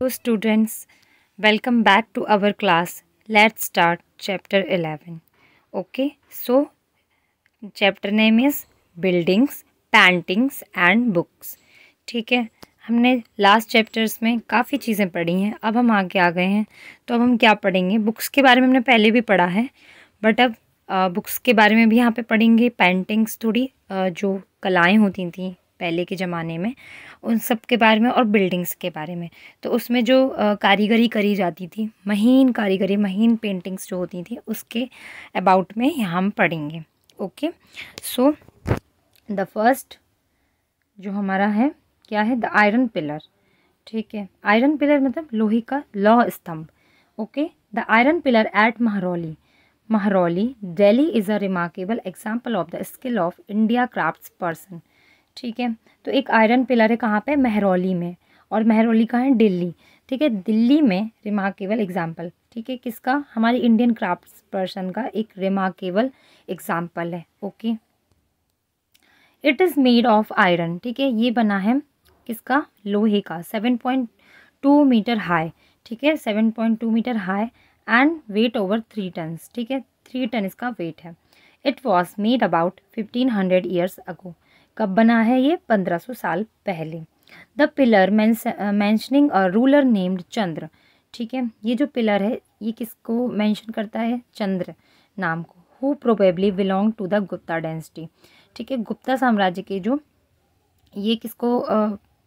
तो students welcome back to our class let start chapter eleven okay so chapter name is buildings paintings and books ठीक है हमने last chapters में काफ़ी चीज़ें पढ़ी हैं अब हम आगे आ गए हैं तो अब हम क्या पढ़ेंगे बुक्स के बारे में हमने पहले भी पढ़ा है बट अब बुक्स के बारे में भी यहाँ पे पढ़ेंगे पेंटिंग्स थोड़ी जो कलाएँ होती थी पहले के ज़माने में उन सब के बारे में और बिल्डिंग्स के बारे में तो उसमें जो कारीगरी करी जाती थी महीन कारीगरी महीन पेंटिंग्स जो होती थी उसके अबाउट में हम पढ़ेंगे ओके सो द फर्स्ट जो हमारा है क्या है द आयरन पिलर ठीक है आयरन पिलर मतलब लोहे का लौह स्तंभ okay the iron pillar at Mehrauli Mehrauli Delhi is a remarkable example of the skill of India crafts person ठीक है तो एक आयरन पिलर है कहाँ पे महरौली में और महरौली का है दिल्ली ठीक है दिल्ली में रिमार्केबल एग्जाम्पल ठीक है किसका हमारे इंडियन क्राफ्ट पर्सन का एक रिमार्केबल एग्जाम्पल है okay it is made of iron ठीक है ये बना है किसका लोहे का seven point two meter high ठीक है seven point two meter high and weight over three tons ठीक है थ्री टन इसका वेट है it was made about fifteen hundred years ago कब बना है ये 1500 साल पहले the pillar mentioning a ruler named Chandra ठीक है ये जो पिलर है ये किसको मेंशन करता है चंद्र नाम को who probably belong to the Gupta dynasty ठीक है गुप्ता साम्राज्य के जो ये किसको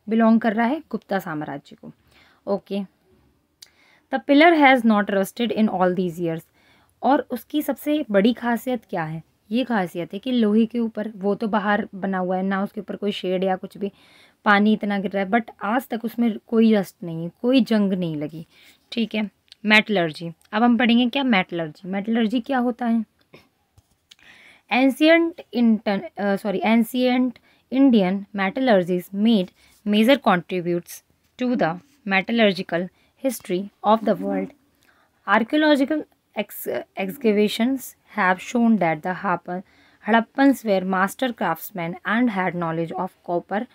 बिलोंग कर रहा है गुप्ता साम्राज्य को okay the pillar has not rusted in all these years और उसकी सबसे बड़ी खासियत क्या है ये खासियत है कि लोहे के ऊपर वो तो बाहर बना हुआ है ना उसके ऊपर कोई शेड या कुछ भी पानी इतना गिर रहा है बट आज तक उसमें कोई रस्ट नहीं है कोई जंग नहीं लगी ठीक है मेटलर्जी अब हम पढ़ेंगे क्या मेटलर्जी मेटलर्जी क्या होता है ancient Indian sorry ancient Indian metallurgies made major contributes to the metallurgical history of the world archaeological excavations have shown that the Harappans were master craftsmen and had knowledge of copper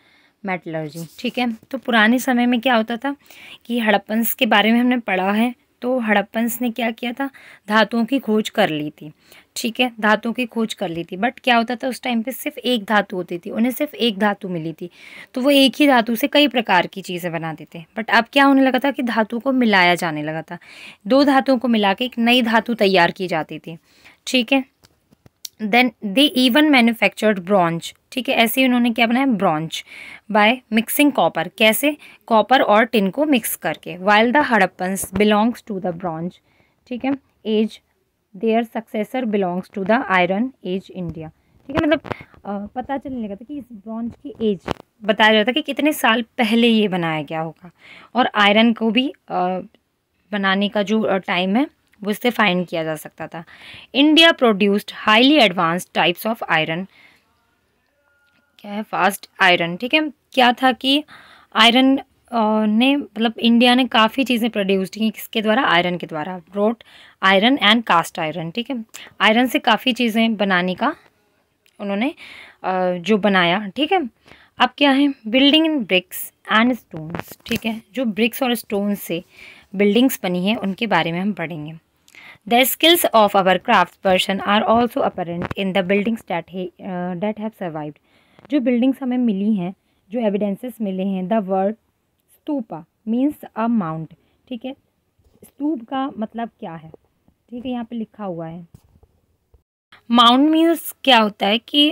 metallurgy. ठीक है तो पुराने समय में क्या होता था कि हड़प्पन्स के बारे में हमने पढ़ा है तो हड़प्पंस ने क्या किया था धातुओं की खोज कर ली थी ठीक है धातुओं की खोज कर ली थी बट क्या होता था उस टाइम पे सिर्फ एक धातु होती थी उन्हें सिर्फ एक धातु मिली थी तो वो एक ही धातु से कई प्रकार की चीज़ें बनाते थे बट अब क्या होने लगा था कि धातु को मिलाया जाने लगा था दो धातुओं को मिला के एक नई धातु तैयार की जाती थी ठीक है then they even manufactured bronze ठीक है ऐसे ही उन्होंने क्या बनाया ब्रॉन्ज बाय मिक्सिंग कॉपर कैसे कॉपर और टिन को मिक्स करके while the Harappans belongs to the bronze ठीक है age their successor belongs to the iron age India ठीक है मतलब पता चलने लगा था कि इस ब्रॉन्ज की एज बताया जाता कि कितने साल पहले ये बनाया गया होगा और आयरन को भी आ, बनाने का जो टाइम है उससे फाइंड किया जा सकता था India produced highly advance types of iron क्या है फास्ट आयरन ठीक है क्या था कि आयरन ने मतलब इंडिया ने काफ़ी चीज़ें प्रोड्यूस की किसके द्वारा आयरन के द्वारा wrought iron and cast iron ठीक है आयरन से काफ़ी चीज़ें बनाने का उन्होंने जो बनाया ठीक है अब क्या है building in bricks and stones ठीक है जो ब्रिक्स और स्टोन से बिल्डिंग्स बनी है उनके बारे में हम पढ़ेंगे The skills of our craftsperson are also apparent in the buildings that, he, uh, that have survived. जो buildings हमें मिली हैं जो evidences मिले हैं the word stupa means a mount ठीक है स्तूप का मतलब क्या है ठीक है यहाँ पे लिखा हुआ है माउंट मीन्स क्या होता है कि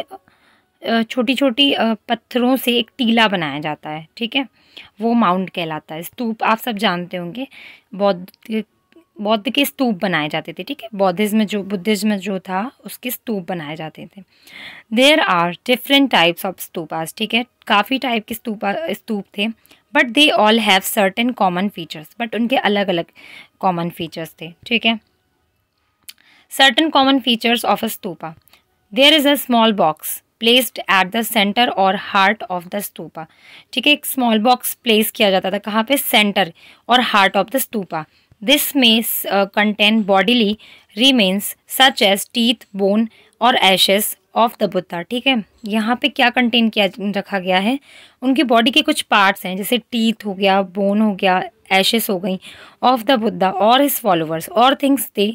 छोटी छोटी पत्थरों से एक टीला बनाया जाता है ठीक है वो माउंट कहलाता है स्तूप आप सब जानते होंगे बौद्ध बौद्ध के स्तूप बनाए जाते थे ठीक है बौद्धिज्म जो बुद्धिज्म जो था उसके स्तूप बनाए जाते थे there are different types of stupas ठीक है काफ़ी टाइप के स्तूप स्तूप थे but they all have certain common features but उनके अलग अलग कॉमन फीचर्स थे ठीक है certain common features of a stupa there is a small box placed at the centre और हार्ट ऑफ द स्तूपा ठीक है एक स्मॉल बॉक्स प्लेस किया जाता था कहाँ पे सेंटर और heart of the stupa this may contain bodily remains such as teeth bone और एशेस ऑफ द बुद्धा ठीक है यहाँ पे क्या कंटेन किया रखा गया है उनके बॉडी के कुछ पार्ट्स हैं जैसे टीथ हो गया बोन हो गया एशेस हो गई ऑफ द बुद्धा और हिज फॉलोअर्स और things they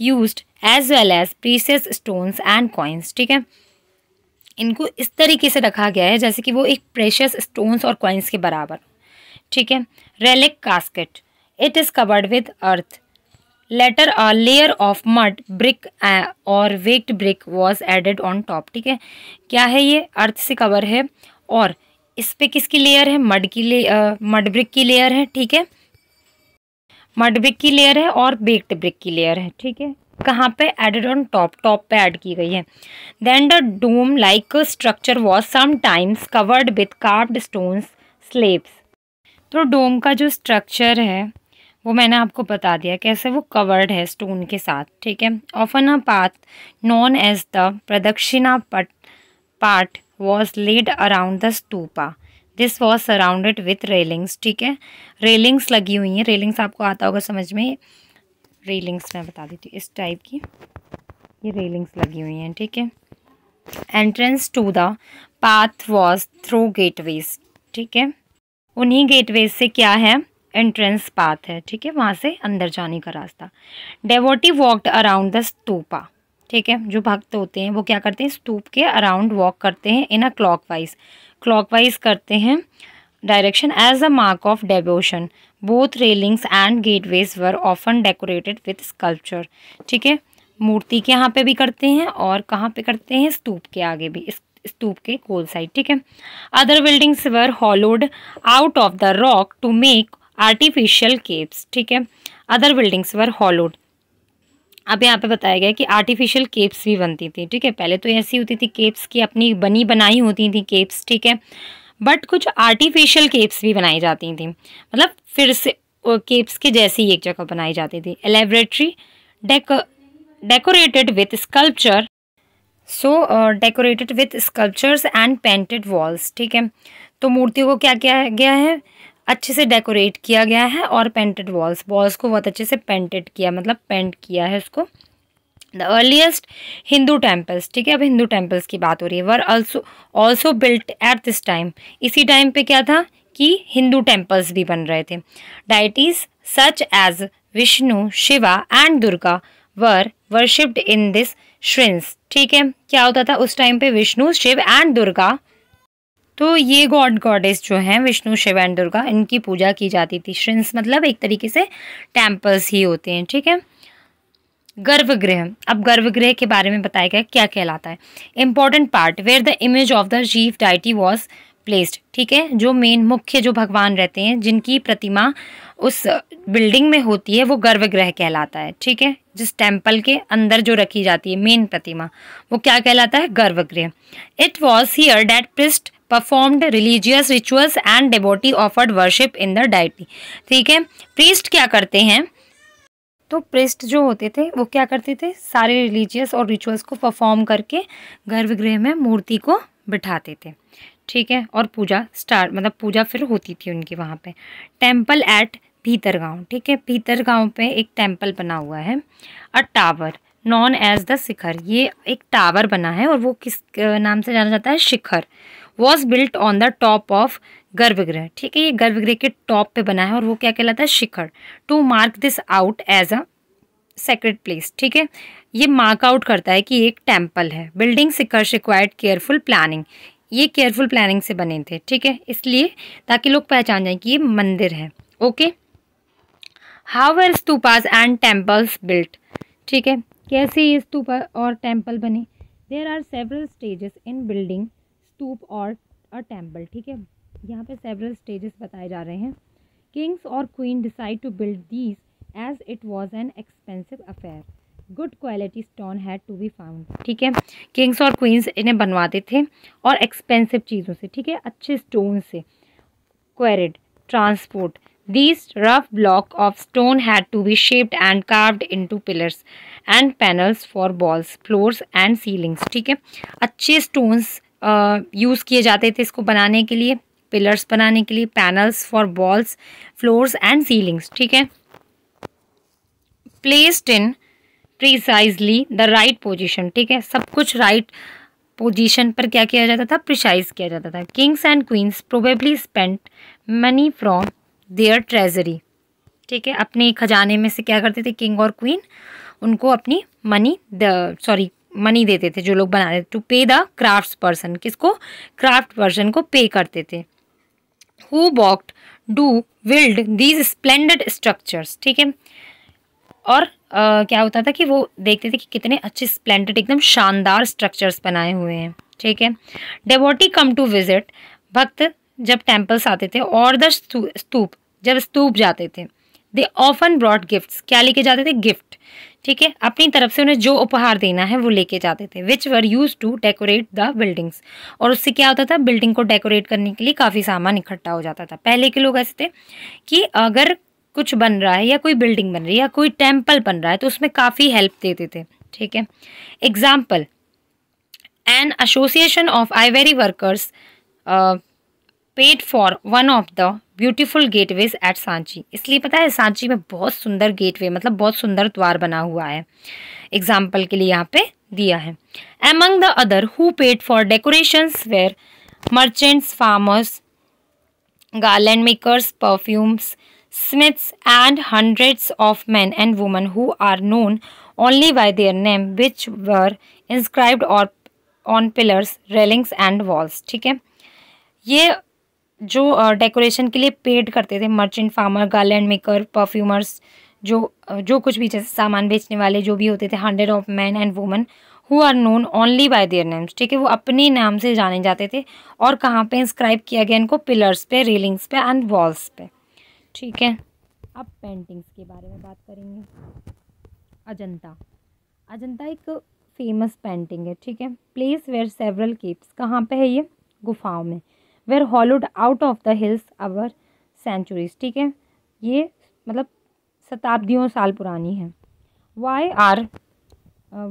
use as well as precious stones and coins ठीक है इनको इस तरीके से रखा गया है जैसे कि वो एक प्रेशियस स्टोन्स और कॉइन्स के बराबर ठीक है relic casket It is covered with earth. Later a layer of mud brick और baked brick was added on top ठीक है क्या है ये अर्थ से कवर है और इस पे किसकी लेयर है मड की ले मड ब्रिक की लेयर है ठीक है मड ब्रिक की लेयर है और बेक्ड ब्रिक की लेयर है ठीक है कहाँ पे एडेड ऑन टॉप टॉप पे ऐड की गई है then the dome like structure was sometimes covered with carved stones slabs तो डोम का जो स्ट्रक्चर है वो मैंने आपको बता दिया कैसे वो कवर्ड है स्टोन के साथ ठीक है often a path known as the pradakshina patha path was laid around the stupa this was surrounded with railings ठीक है रेलिंग्स लगी हुई हैं रेलिंग्स आपको आता होगा समझ में रेलिंग्स मैं बता देती हूँ इस टाइप की ये रेलिंग्स लगी हुई हैं ठीक है entrance to the path was through gateways ठीक है उन्हीं गेटवेज से क्या है एंट्रेंस पाथ है ठीक है वहाँ से अंदर जाने का रास्ता devotee walked around the stupa ठीक है जो भक्त होते हैं वो क्या करते हैं स्तूप के अराउंड वॉक करते हैं in a clockwise clockwise करते हैं direction as a mark of devotion both railings and ways were often decorated with sculpture ठीक है मूर्ति के यहाँ पे भी करते हैं और कहाँ पे करते हैं स्तूप के आगे भी इस स्तूप के कोल साइड ठीक है other buildings were hollowed out of the rock to make artificial caves ठीक है अदर बिल्डिंग्स वर हॉलोड अब यहाँ पे बताया गया कि आर्टिफिशियल केप्स भी बनती थी ठीक है पहले तो ऐसी होती थी केप्स की अपनी बनी बनाई होती थी केप्स ठीक है बट कुछ आर्टिफिशियल केप्स भी बनाई जाती थी मतलब फिर से केप्स के जैसी एक जगह बनाई जाती थी elaborately deco decorated with sculpture so decorated with sculptures and painted walls ठीक है तो मूर्तियों को क्या किया गया है अच्छे से डेकोरेट किया गया है और पेंटेड वॉल्स वॉल्स को बहुत अच्छे से पेंटेड किया मतलब पेंट किया है उसको द अर्लीस्ट हिंदू टेम्पल्स ठीक है अब हिंदू टेम्पल्स की बात हो रही है were also also built at this time इसी टाइम पे क्या था कि हिंदू टेम्पल्स भी बन रहे थे deities such as Vishnu Shiva and Durga were worshipped in this shrines ठीक है क्या होता था उस टाइम पे विष्णु शिव एंड दुर्गा तो ये गॉड गॉडेस जो हैं विष्णु शिव एंड दुर्गा इनकी पूजा की जाती थी श्रिंस मतलब एक तरीके से टेम्पल्स ही होते हैं ठीक है गर्भगृह अब गर्भगृह के बारे में बताया गया क्या कहलाता है important part where the image of the chief deity was placed ठीक है जो मेन मुख्य जो भगवान रहते हैं जिनकी प्रतिमा उस बिल्डिंग में होती है वो गर्भगृह कहलाता है ठीक है जिस टेम्पल के अंदर जो रखी जाती है मेन प्रतिमा वो क्या कहलाता है garbhagriha it was here that priest performed religious rituals and डेबोटी offered worship in the deity ठीक है प्रीस्ट क्या करते हैं तो प्रेस्ट जो होते थे वो क्या करते थे सारे रिलीजियस और रिचुअल्स को परफॉर्म करके गर्भगृह में मूर्ति को बिठाते थे ठीक है और पूजा स्टार्ट मतलब पूजा फिर होती थी उनकी वहाँ पे टेम्पल एट भीतरगांव ठीक है भीतरगांव पे एक टेम्पल बना हुआ है a tower known as the shikhara ये एक टावर बना है और वो किस नाम से जाना जाता है shikhara was built on the top of garbhagriha ठीक है ये गर्भगृह के टॉप पे बना है और वो क्या कहलाता है shikhara to mark this out as a sacred place ठीक है ये मार्क आउट करता है कि एक टेम्पल है बिल्डिंग सिकर्स रिक्वायर्ड केयरफुल प्लानिंग ये केयरफुल प्लानिंग से बने थे ठीक है इसलिए ताकि लोग पहचान जाएं कि ये मंदिर है okay how are stupas and temples built ठीक है कैसे ये स्तूपा और टेम्पल बने there are several stages in building stupa और अ टेम्पल ठीक है यहाँ पे सेवरल स्टेजेस बताए जा रहे हैं किंग्स और queen decide to build these as it was an expensive affair good quality stone had to be found ठीक है किंग्स और क्वीन्स इन्हें बनवाते थे और एक्सपेंसिव चीज़ों से ठीक है अच्छे स्टोन से quarried transport these rough block of stone had to be shaped and carved into pillars and panels for walls floors and ceilings ठीक है अच्छे स्टोन्स यूज़ किए जाते थे इसको बनाने के लिए पिलर्स बनाने के लिए panels for walls floors and ceilings ठीक है placed in precisely the right position ठीक है सब कुछ राइट right पर क्या किया जाता था प्रिसाइज किया जाता था kings and queens probably spent money from their treasury ठीक है अपने खजाने में से क्या करते थे किंग और क्वीन उनको अपनी मनी सॉरी मनी देते थे जो लोग बनाते थे to pay the craft person किसको क्राफ्ट पर्सन को पे करते थे who worked to build these splendid structures ठीक है और uh, क्या होता था कि वो देखते थे कि कितने अच्छे स्प्लेंडेड एकदम शानदार स्ट्रक्चर्स बनाए हुए हैं ठीक है डेवोटी कम टू विजिट भक्त जब टेम्पल्स आते थे और द स्तूप जब स्तूप जाते थे दे ऑफन ब्रॉड गिफ्ट क्या लेके जाते थे गिफ्ट ठीक है अपनी तरफ से उन्हें जो उपहार देना है वो लेके जाते थे which were used to decorate the buildings और उससे क्या होता था बिल्डिंग को डेकोरेट करने के लिए काफ़ी सामान इकट्ठा हो जाता था पहले के लोग ऐसे थे कि अगर कुछ बन रहा है या कोई बिल्डिंग बन रही है या कोई टेम्पल बन रहा है तो उसमें काफ़ी हेल्प देते थे ठीक है example an association of ivory workers paid for one of the beautiful gateways at Sanchi इसलिए पता है सांची में बहुत सुंदर गेटवे मतलब बहुत सुंदर द्वार बना हुआ है एग्जाम्पल के लिए यहाँ पे दिया है among the other who paid for decoration were merchants farmers garland makers perfumes smiths and hundreds of men and women who are known only by their name which were inscribed और on pillars railings and walls ठीक है ये जो decoration के लिए paid करते थे merchant farmer garland maker perfumers जो जो कुछ भी जैसे सामान बेचने वाले जो भी होते थे hundred of men and women who are known only by their names ठीक है वो अपने नाम से जाने जाते थे और कहाँ पे इंस्क्राइब किया गया इनको पिलर्स पे रेलिंग्स पे एंड वॉल्स पे ठीक है अब पेंटिंग्स के बारे में बात करेंगे अजंता अजंता एक फेमस पेंटिंग है ठीक है प्लेस वेयर सेवरल केप्स कहाँ पे है ये गुफाओं में were hollowed out of the hills over centuries ठीक है ये मतलब शताब्दियों साल पुरानी है why are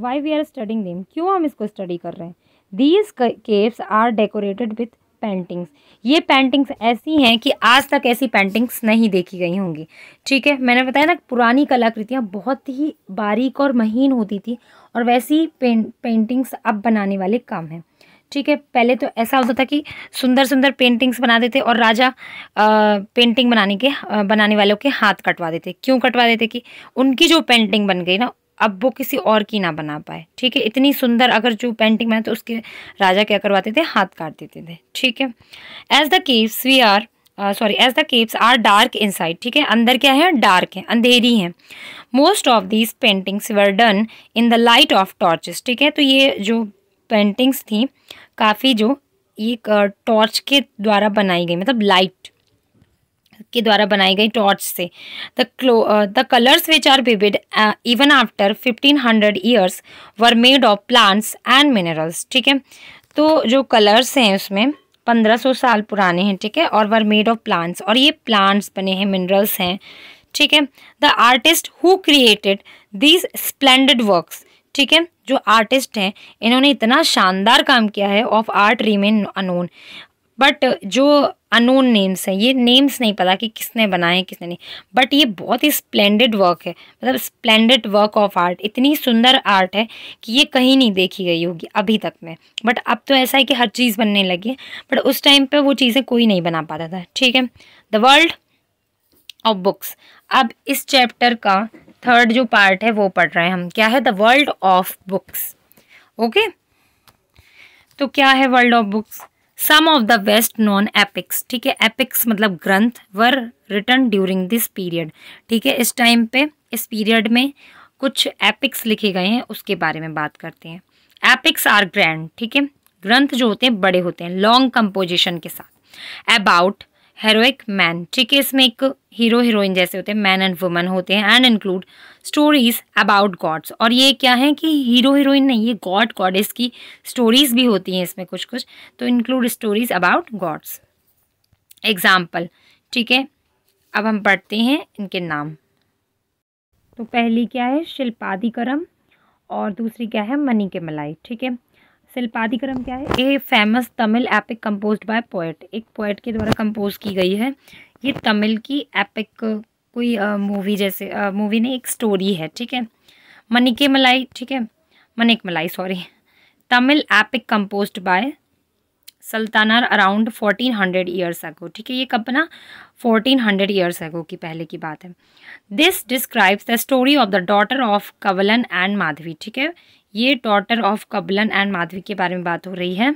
why we are studying them क्यों हम इसको स्टडी कर रहे हैं these caves are decorated with paintings ये पेंटिंग्स ऐसी हैं कि आज तक ऐसी पेंटिंग्स नहीं देखी गई होंगी ठीक है मैंने बताया ना पुरानी कलाकृतियाँ बहुत ही बारीक और महीन होती थी और वैसी पेंटिंग्स अब बनाने वाले काम हैं ठीक है पहले तो ऐसा होता था कि सुंदर सुंदर पेंटिंग्स बना देते और राजा आ, पेंटिंग बनाने के आ, बनाने वालों के हाथ कटवा देते क्यों कटवा देते कि उनकी जो पेंटिंग बन गई ना अब वो किसी और की ना बना पाए ठीक है इतनी सुंदर अगर जो पेंटिंग बनाए तो उसके राजा क्या करवाते थे हाथ काट देते थे ठीक है as the caves we are sorry as the caves are dark in ठीक है अंदर क्या है डार्क है अंधेरी है most of these paintings were done in the light of torches ठीक है तो ये जो पेंटिंग्स थी काफ़ी जो एक टॉर्च के द्वारा बनाई गई मतलब लाइट के द्वारा बनाई गई टॉर्च से द क्लो the colours which are vivid even after fifteen hundred years were made of plants and minerals ठीक है तो जो कलर्स हैं उसमें पंद्रह सौ साल पुराने हैं ठीक है और वर मेड ऑफ प्लांट्स और ये प्लांट्स बने हैं मिनरल्स हैं ठीक है the artist who created these splendid works ठीक है जो आर्टिस्ट हैं इन्होंने इतना शानदार काम किया है of art remain unknown but जो अनोन नेम्स हैं ये नेम्स नहीं पता कि किसने बनाए हैं किसने नहीं बट ये बहुत ही स्प्लेंडेड वर्क है मतलब स्प्लेंडेड वर्क ऑफ आर्ट इतनी सुंदर आर्ट है कि ये कहीं नहीं देखी गई होगी अभी तक में बट अब तो ऐसा है कि हर चीज़ बनने लगी है बट उस टाइम पे वो चीज़ें कोई नहीं बना पाता था ठीक है द वर्ल्ड ऑफ बुक्स अब इस चैप्टर का थर्ड जो पार्ट है वो पढ़ रहे हैं हम क्या है the world of books okay तो क्या है world of books some of the best known epics ठीक है एपिक्स मतलब ग्रंथ were written during this period ठीक है इस टाइम पे इस पीरियड में कुछ एपिक्स लिखे गए हैं उसके बारे में बात करते हैं एपिक्स आर ग्रैंड ठीक है ग्रंथ जो होते हैं बड़े होते हैं लॉन्ग कंपोजिशन के साथ अबाउट हेरोइक मैन ठीक है इसमें एक हीरो हीरोइन जैसे होते हैं मैन एंड वुमेन होते हैं and include stories about gods और ये क्या है कि हीरो हीरोइन नहीं ये गॉड गॉडेस की स्टोरीज भी होती हैं इसमें कुछ कुछ तो include stories about gods example ठीक है अब हम पढ़ते हैं इनके नाम तो पहली क्या है शिल्पादिकरम और दूसरी क्या है मनी के मलाई ठीक है शिल्पाधिक्रम क्या है ये famous Tamil epic compose by poet एक पोएट के द्वारा कंपोज की गई है ये तमिल की एपिक कोई मूवी जैसे मूवी ने एक स्टोरी है ठीक है मनिके मलाई ठीक है Manimekalai sorry Tamil epic composed by Sattanar around fourteen hundred years ago ठीक है ये कब बना 1400 हंड्रेड ईयर्स एगो की पहले की बात है this describes the story of the daughter of Kovalan and Madhavi ठीक है ये daughter of Kovalan and Madhavi के बारे में बात हो रही है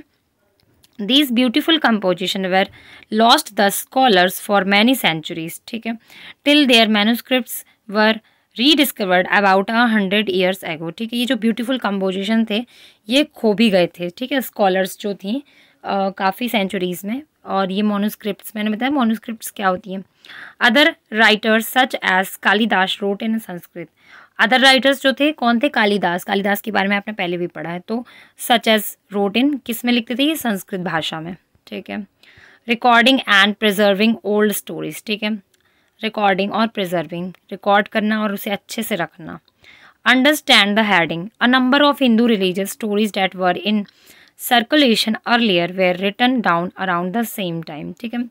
this beautiful composition were lost the scholars for many centuries ठीक है till their manuscript were rediscovered about a hundred years ago ठीक है ये जो ब्यूटिफुल कंपोजिशन थे ये खो भी गए थे ठीक है स्कॉलर्स जो थी काफ़ी सेंचुरीज़ में और ये मोनोस्क्रिप्ट मैंने बताया मोनोस्क्रिप्ट क्या होती हैं other writers such as Kalidasa wrote in Sanskrit other writers जो थे कौन थे कालीदास कालीदास के बारे में आपने पहले भी पढ़ा है तो सच एज रोट इन किस में लिखते थे ये संस्कृत भाषा में ठीक है recording and preserving old stories ठीक है रिकॉर्डिंग और प्रिजर्विंग रिकॉर्ड करना और उसे अच्छे से रखना understand the heading a number of Hindu religious stories that were in circulation earlier were written down around the same time ठीक है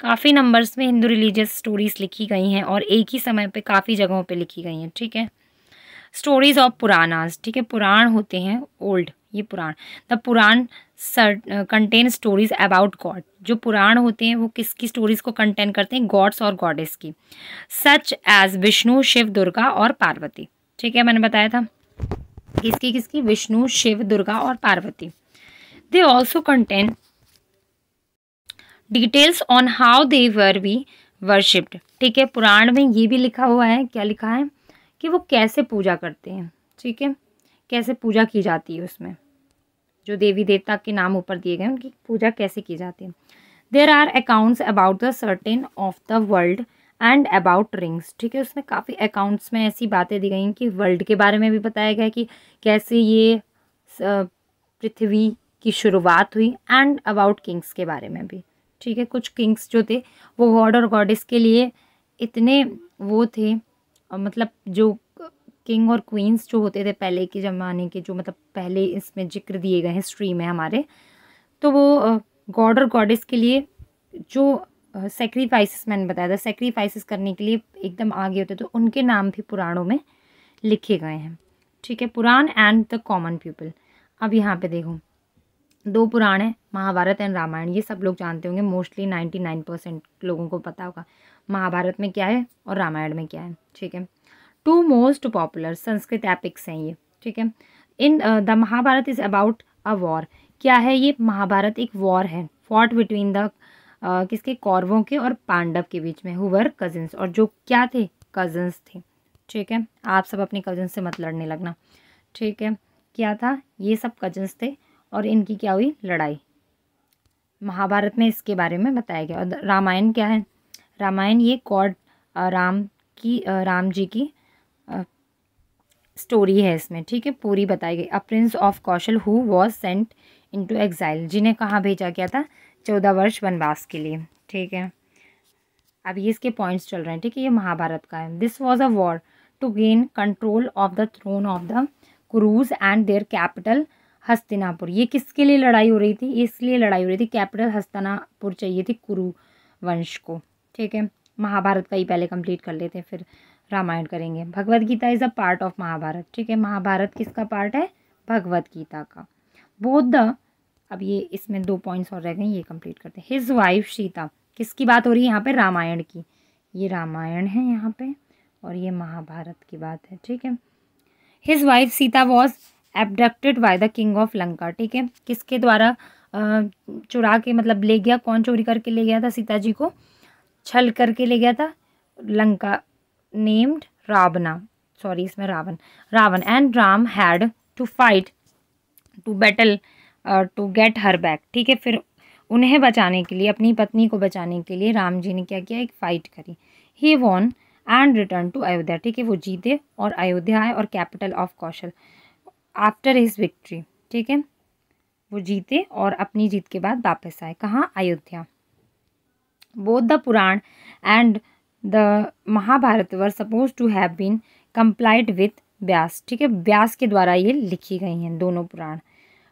काफ़ी नंबर्स में हिंदू रिलीजियस स्टोरीज़ लिखी गई हैं और एक ही समय पे काफ़ी जगहों पे लिखी गई हैं ठीक है स्टोरीज ऑफ पुरानाज ठीक है पुराण होते हैं ओल्ड ये Purana the Purana contain stories about god जो पुराण होते हैं वो किसकी स्टोरीज को कंटेन करते हैं गॉड्स और गॉडेस की सच एज विष्णु शिव दुर्गा और पार्वती ठीक है मैंने बताया था किसकी किसकी विष्णु शिव दुर्गा और Parvati They also contain details on how they were be worshipped ठीक है पुराण में ये भी लिखा हुआ है क्या लिखा है कि वो कैसे पूजा करते हैं ठीक है कैसे पूजा की जाती है उसमें जो देवी देवता के नाम ऊपर दिए गए उनकी पूजा कैसे की जाती है there are accounts about the certain of the world and about kings ठीक है उसमें काफ़ी अकाउंट्स में ऐसी बातें दी गई हैं कि वर्ल्ड के बारे में भी बताया गया कि कैसे ये पृथ्वी की शुरुआत हुई एंड अबाउट किंग्स के बारे में भी ठीक है कुछ किंग्स जो थे वो गॉड और गॉडेस के लिए इतने वो थे मतलब जो किंग और क्वींस जो होते थे पहले के ज़माने के जो मतलब पहले इसमें जिक्र दिए गए हिस्ट्री में हमारे तो वो गॉड और गॉडेस के लिए जो सेक्रीफाइसिस मैंने बताया था सेक्रीफाइसेस करने के लिए एकदम आगे होते तो उनके नाम भी पुराणों में लिखे गए हैं ठीक है Purana and the common people अब यहाँ पे देखो दो पुराण हैं महाभारत एंड रामायण ये सब लोग जानते होंगे मोस्टली नाइन्टी नाइन परसेंट लोगों को पता होगा महाभारत में क्या है और रामायण में क्या है ठीक है two most popular Sanskrit epics हैं ये ठीक है in the uh, Mahabharata is about a war क्या है ये महाभारत एक वॉर है फॉट बिटवीन द किसके कौरवों के और पांडव के बीच में हुवर कजिन्स और जो क्या थे कजन्स थे ठीक है आप सब अपने कज़न्स से मत लड़ने लगना ठीक है क्या था ये सब कजन्स थे और इनकी क्या हुई लड़ाई महाभारत में इसके बारे में बताया गया और रामायण क्या है रामायण ये कौड राम की राम जी की स्टोरी है इसमें ठीक है पूरी बताई गई a prince of Kosala who was sent into exile जिन्हें कहाँ भेजा गया था चौदह वर्ष वनवास के लिए ठीक है अब ये इसके पॉइंट्स चल रहे हैं ठीक है ये महाभारत का है this was a war to gain control of the throne of the Kurus and their capital Hastinapur ये किसके लिए लड़ाई हो रही थी इसलिए लड़ाई हो रही थी कैपिटल हस्तिनापुर चाहिए थी कुरु वंश को ठीक है महाभारत का ही पहले कंप्लीट कर लेते हैं फिर रामायण करेंगे Bhagavad Gita is a part of Mahabharata ठीक है महाभारत किसका पार्ट है भगवत गीता का बौद्ध अब ये इसमें दो पॉइंट्स और रह गए ये कंप्लीट करते हैं हिज वाइफ सीता किसकी बात हो रही है यहाँ पे रामायण की ये रामायण है यहाँ पे और ये महाभारत की बात है ठीक है his wife Sita was abducted by the king of Lanka ठीक है किसके द्वारा चुरा के मतलब ले गया कौन चोरी करके ले गया था सीता जी को छल करके ले गया था लंका नेम्ड रावना सॉरी इसमें Ravan Ravan and Ram had to fight to battle to get her back ठीक है फिर उन्हें बचाने के लिए अपनी पत्नी को बचाने के लिए राम जी ने क्या किया एक फ़ाइट करी he won and return to Ayodhya ठीक है वो जीते और अयोध्या आए और capital of Kosala after his victory ठीक है वो जीते और अपनी जीत के बाद वापस आए कहाँ Ayodhya both the Purana and the Mahabharata were suppose to have been compiled with Vyasa ठीक है व्यास के द्वारा ये लिखी गई हैं दोनों पुराण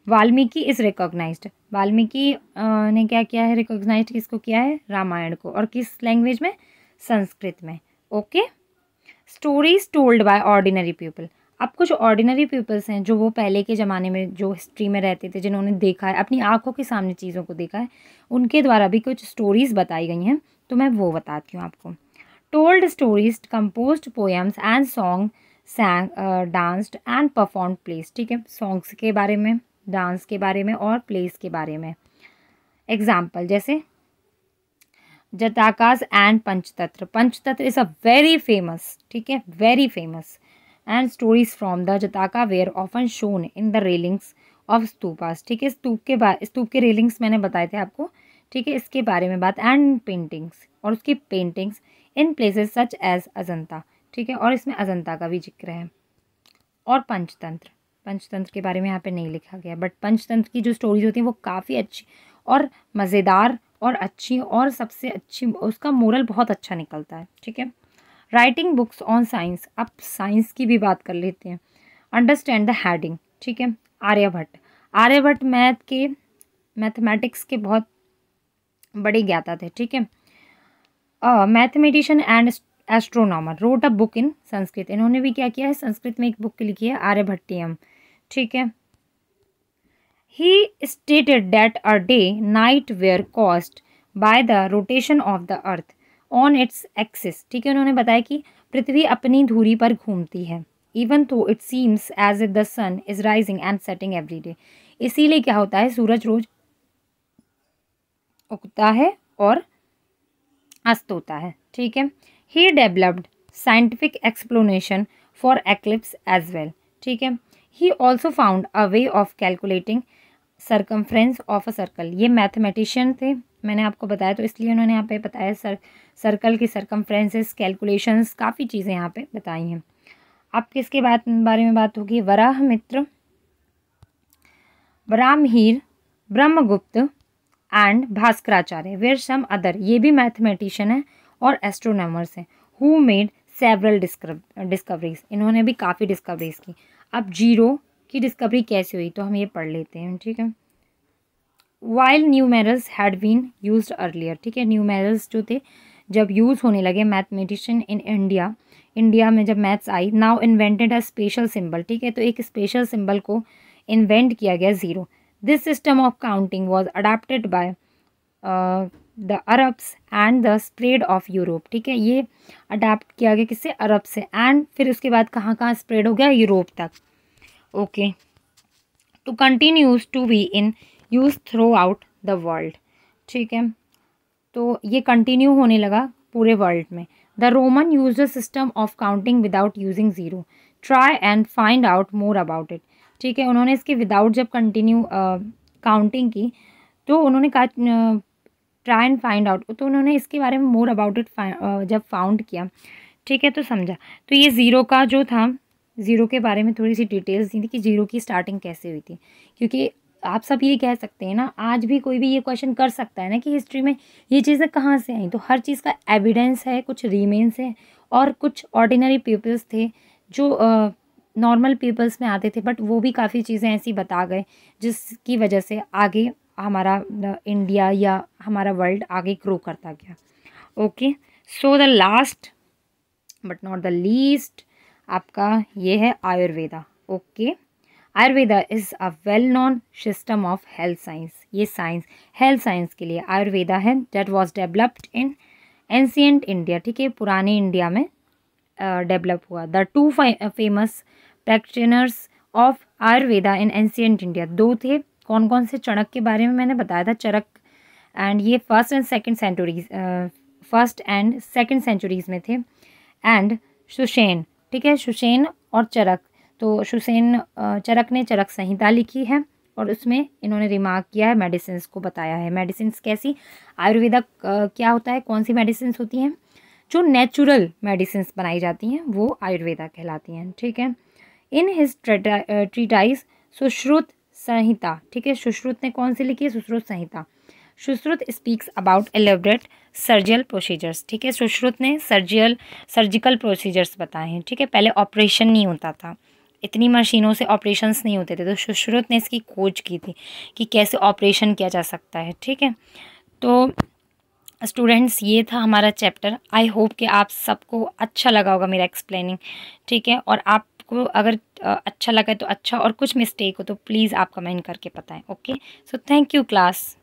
वाल्मीकि इज़ रिकॉग्नाइज वाल्मीकि ने क्या किया है रिकॉग्नाइज किसको किया है रामायण को और किस लैंग्वेज में संस्कृत में okay stories told by ordinary people अब कुछ ऑर्डिनरी पीपल्स हैं जो वो पहले के ज़माने में जो हिस्ट्री में रहते थे जिन्होंने देखा है अपनी आंखों के सामने चीज़ों को देखा है उनके द्वारा भी कुछ स्टोरीज़ बताई गई हैं तो मैं वो बताती हूँ आपको told stories compose poems and song sang danced and perform plays ठीक है सॉन्ग्स के बारे में डांस के बारे में और प्लेस के बारे में एग्जाम्पल जैसे Jatakas and Panchatantra Panchatantra is a very famous ठीक है very famous and stories from the Jataka were often shown in the railings of stupas ठीक है स्तूप के बारे स्तूप के रेलिंग्स मैंने बताए थे आपको ठीक है इसके बारे में बात एंड पेंटिंग्स और उसकी paintings in places such as Ajanta ठीक है और इसमें अजंता का भी जिक्र है और पंचतंत्र पंचतंत्र के बारे में यहाँ पे नहीं लिखा गया बट पंचतंत्र की जो स्टोरीज होती हैं वो काफ़ी अच्छी और मज़ेदार और अच्छी और सबसे अच्छी उसका मोरल बहुत अच्छा निकलता है ठीक है राइटिंग बुक्स ऑन साइंस अब साइंस की भी बात कर लेते हैं अंडरस्टैंड द हैडिंग ठीक है आर्यभट्ट आर्यभट्ट मैथ के मैथमेटिक्स के बहुत बड़े ज्ञाता थे ठीक है mathematician and astronomer wrote a book in Sanskrit इन्होंने भी क्या किया है संस्कृत में एक बुक लिखी है आर्यभट्टियम ठीक है he stated that a day night were caused by the rotation of the earth on its axis ठीक है उन्होंने बताया कि पृथ्वी अपनी धूरी पर घूमती है even though it seems as if the sun is rising and setting every day इसीलिए क्या होता है सूरज रोज उगता है और अस्त होता है ठीक है he developed scientific explanation for eclipse as well ठीक है he also found a way of calculating circumference of a circle ये मैथमेटिशियन थे मैंने आपको बताया तो इसलिए उन्होंने यहाँ पे बताया सर सर्कल की सरकमफ्रेंसेस कैलकुलेशंस काफ़ी चीज़ें यहाँ पे बताई हैं अब किसके बात बारे में बात होगी वराह मित्र ब्राह्मीर Brahmagupta and Bhaskaracharya were some other ये भी मैथमेटिशियन है और एस्ट्रोनॉमर्स हैं हु मेड सेवरल डिस्कवरीज इन्होंने भी काफ़ी डिस्कवरीज की अब जीरो की डिस्कवरी कैसे हुई तो हम ये पढ़ लेते हैं ठीक है while numerals had been use earlier ठीक है न्यूमेरल्स जो थे जब यूज़ होने लगे मैथमेटिशियन इन इंडिया इंडिया में जब maths I now invented a special symbol ठीक है तो एक स्पेशल सिंबल को इन्वेंट किया गया zero this system of counting was adapted by the Arabs and the spread of Europe ठीक है ये अडाप्ट किया गया किससे अरब से एंड फिर उसके बाद कहाँ कहाँ स्प्रेड हो गया यूरोप तक okay to continues to be in use throughout the world ठीक है तो ये कंटिन्यू होने लगा पूरे वर्ल्ड में the Roman use the system of counting without using zero try and find out more about it ठीक है उन्होंने इसके विदाउट जब कंटिन्यू काउंटिंग की तो उन्होंने कहा ट्राई एंड फाइंड आउट तो उन्होंने इसके बारे में मोर अबाउट इट जब फाउंड किया ठीक है तो समझा तो ये ज़ीरो का जो था ज़ीरो के बारे में थोड़ी सी डिटेल्स दी थी कि ज़ीरो की स्टार्टिंग कैसे हुई थी क्योंकि आप सब ये कह सकते हैं ना आज भी कोई भी ये क्वेश्चन कर सकता है ना कि हिस्ट्री में ये चीज़ें कहाँ से आई तो हर चीज़ का एविडेंस है कुछ रिमेन्स है और कुछ ऑर्डिनरी पीपल्स थे जो नॉर्मल नॉर्मल पीपल्स में आते थे बट वो भी काफ़ी चीज़ें ऐसी बता गए जिसकी वजह से आगे हमारा इंडिया या हमारा वर्ल्ड आगे ग्रो करता गया okay so the last but not the least आपका ये है Ayurveda okay okay? Ayurveda is a well known system of health science ये साइंस हेल्थ साइंस के लिए आयुर्वेदा है that was developed in ancient India ठीक है पुराने इंडिया में डेवलप हुआ the two famous practitioners of Ayurveda in ancient India दो थे कौन कौन से चणक के बारे में मैंने बताया था चरक एंड ये first and second centuries first and second centuries में थे एंड सुशेन ठीक है सुशेन और चरक तो सुसैन चरक ने चरक संहिता लिखी है और उसमें इन्होंने रिमार्क किया है मेडिसिन को बताया है मेडिसिन कैसी आयुर्वेदा क्या होता है कौन सी मेडिसिन होती हैं जो नेचुरल मेडिसिन बनाई जाती हैं वो आयुर्वेदा कहलाती हैं ठीक है in his treatise Sushruta Samhita ठीक है सुश्रुत ने कौन सी लिखी है Sushruta Samhita Sushruta speaks about elaborate surgical procedures ठीक है सुश्रुत ने सर्जिकल सर्जिकल प्रोसीजर्स बताए हैं ठीक है पहले ऑपरेशन नहीं होता था इतनी मशीनों से ऑपरेशंस नहीं होते थे तो सुश्रुत ने इसकी खोज की थी कि कैसे ऑपरेशन किया जा सकता है ठीक है तो स्टूडेंट्स ये था हमारा चैप्टर आई होप कि आप सबको अच्छा लगा होगा मेरा एक्सप्लेनिंग ठीक है और आपको अगर अच्छा लगा तो अच्छा और कुछ मिस्टेक हो तो प्लीज़ आप कमेंट करके बताएं okay so thank you class